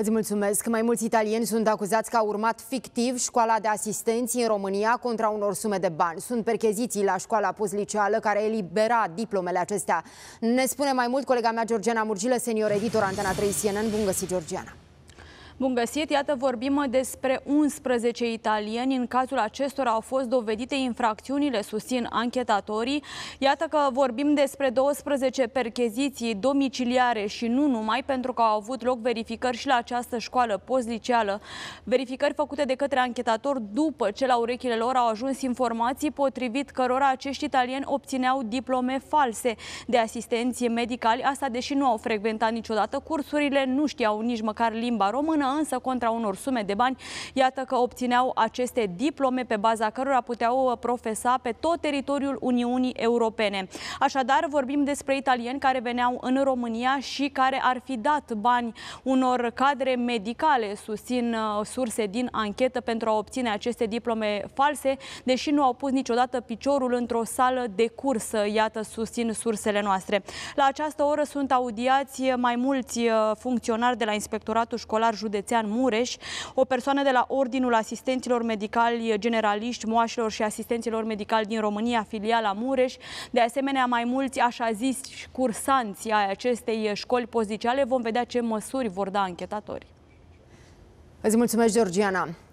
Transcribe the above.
Îți mulțumesc. Mai mulți italieni sunt acuzați că au urmat fictiv școala de asistenți în România contra unor sume de bani. Sunt percheziții la școala publiceală care elibera diplomele acestea. Ne spune mai mult colega mea Georgiana Murgilă, senior editor Antena 3 CNN. Bun găsit, Georgiana! Bun găsit, iată vorbim despre 11 italieni. În cazul acestora au fost dovedite infracțiunile, susțin anchetatorii. Iată că vorbim despre 12 percheziții domiciliare și nu numai, pentru că au avut loc verificări și la această școală postliceală. Verificări făcute de către anchetatori după ce la urechile lor au ajuns informații potrivit cărora acești italieni obțineau diplome false de asistenție medicali, asta deși nu au frecventat niciodată cursurile, nu știau nici măcar limba română, română, însă contra unor sume de bani, iată că obțineau aceste diplome pe baza cărora puteau uh, profesa pe tot teritoriul Uniunii Europene. Așadar, vorbim despre italieni care veneau în România și care ar fi dat bani unor cadre medicale, susțin uh, surse din anchetă pentru a obține aceste diplome false, deși nu au pus niciodată piciorul într-o sală de curs, iată, susțin sursele noastre. La această oră sunt audiați mai mulți uh, funcționari de la Inspectoratul Școlar Județean județean Mureș, o persoană de la Ordinul Asistenților Medicali Generaliști, Moașilor și Asistenților Medicali din România, filiala Mureș, de asemenea mai mulți așa zis cursanți ai acestei școli poziciale. Vom vedea ce măsuri vor da anchetatori. Îți mulțumesc, Georgiana.